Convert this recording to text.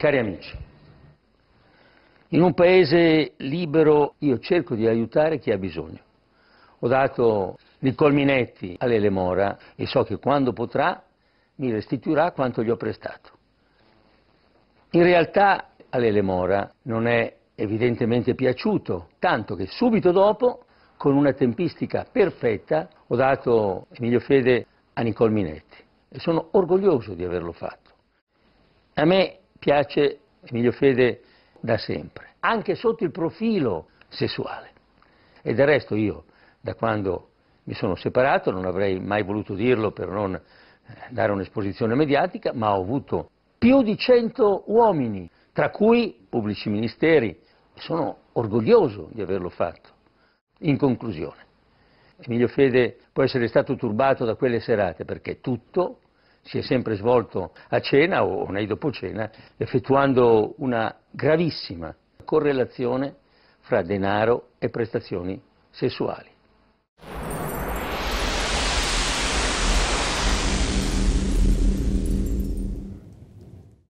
Cari amici, in un paese libero io cerco di aiutare chi ha bisogno. Ho dato Nicol Minetti all'Elemora e so che quando potrà mi restituirà quanto gli ho prestato. In realtà all'Elemora non è evidentemente piaciuto, tanto che subito dopo, con una tempistica perfetta, ho dato Emilio Fede a Nicol Minetti e sono orgoglioso di averlo fatto. A me piace Emilio Fede da sempre, anche sotto il profilo sessuale. E del resto io, da quando mi sono separato, non avrei mai voluto dirlo per non eh, dare un'esposizione mediatica, ma ho avuto più di cento uomini, tra cui pubblici ministeri. e Sono orgoglioso di averlo fatto. In conclusione, Emilio Fede può essere stato turbato da quelle serate perché tutto si è sempre svolto a cena o nei dopocena, effettuando una gravissima correlazione fra denaro e prestazioni sessuali.